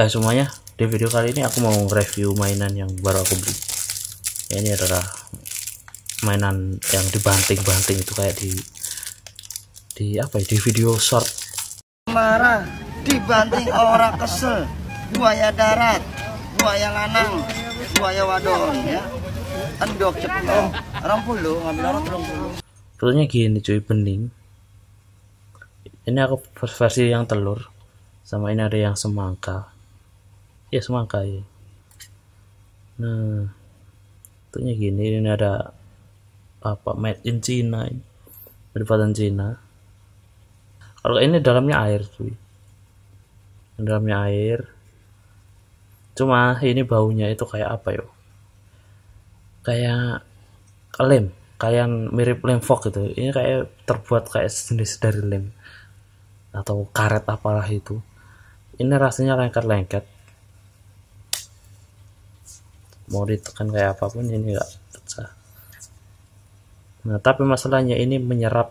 eh semuanya di video kali ini aku mau review mainan yang baru aku beli ya, ini adalah mainan yang dibanting-banting itu kayak di di apa ya di video short marah dibanting orang kesel buaya darat buaya lanang buaya wadon ya endok cepet orang oh, puluh ngambil orang puluh sebetulnya gini cuy bening ini aku versi yang telur sama ini ada yang semangka ya semangka ya nah tentunya gini ini ada apa made in China ini Cina kalau ini dalamnya air cuy dalamnya air cuma ini baunya itu kayak apa yo kayak lem kalian mirip lem fog gitu ini kayak terbuat kayak jenis dari lem atau karet apalah itu ini rasanya lengket-lengket mau ditekan kayak apapun ini nggak pecah nah tapi masalahnya ini menyerap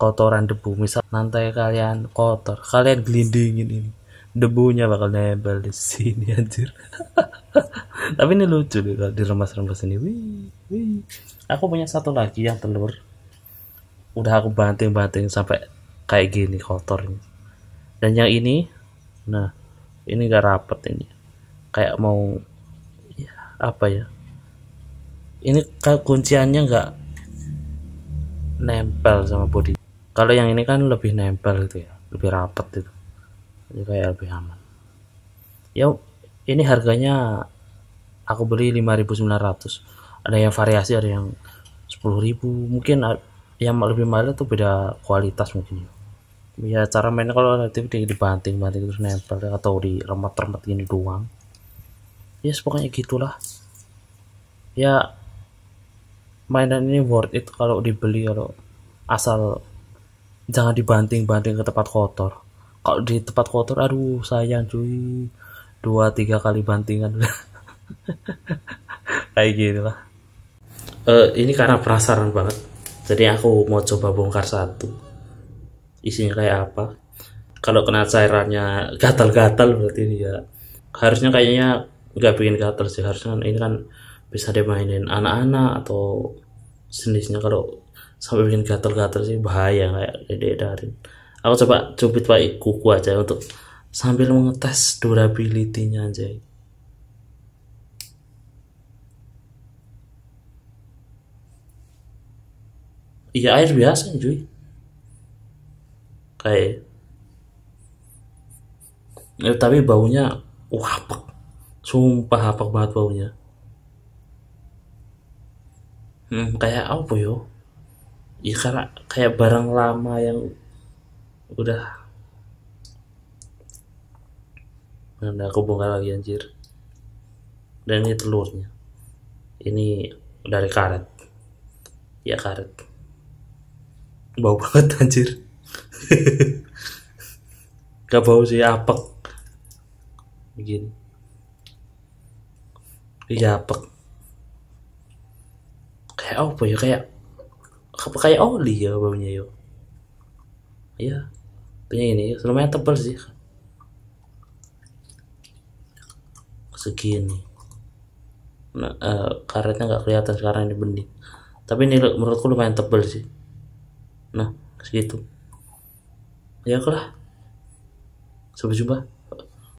kotoran debu misal nanti kalian kotor kalian gelindingin ini debunya bakal nebel di sini anjir tapi ini lucu deh kalau rumah-rumah sini. wih, wih. aku punya satu lagi yang telur udah aku banting-banting sampai kayak gini kotornya dan yang ini nah ini gak rapet ini kayak mau apa ya ini kunciannya nggak nempel sama body kalau yang ini kan lebih nempel itu ya lebih rapat itu jadi kayak lebih aman ya ini harganya aku beli 5900 ada yang variasi ada yang 10.000 mungkin yang lebih mahal itu beda kualitas mungkin ya, ya cara mainnya kalau relatif dibanting-banting terus nempel atau di remat-remat gini doang ya pokoknya gitulah ya mainan ini worth it kalau dibeli kalau asal jangan dibanting-banting ke tempat kotor kalau di tempat kotor aduh sayang cuy dua tiga kali bantingan kayak gitu lah uh, eh, ini karena penasaran banget jadi aku mau coba bongkar satu isinya kayak apa kalau kena cairannya gatal-gatal berarti ya harusnya kayaknya nggak bikin karakter sih harusnya kan ini kan bisa dimainin anak-anak atau jenisnya kalau sampai bikin gatel-gatel sih bahaya kayak dari aku coba cubit pakai kuku aja untuk sambil mengetes durability-nya aja iya air biasa cuy kayak eh, tapi baunya wapak Sumpah apa banget baunya. Hmm, kayak apa yo? Ya karena kayak barang lama yang udah Nah, aku bongkar lagi anjir. Dan ini telurnya. Ini dari karet. Ya karet. Bau banget anjir. Gak bau sih apek. Begini dijapek kayak apa ya kayak apa kayak oli ya baunya yo iya punya ini lumayan tebal sih segini nah, uh, karetnya nggak kelihatan sekarang ini bening tapi ini menurutku lumayan tebal sih nah segitu ya kalah sampai jumpa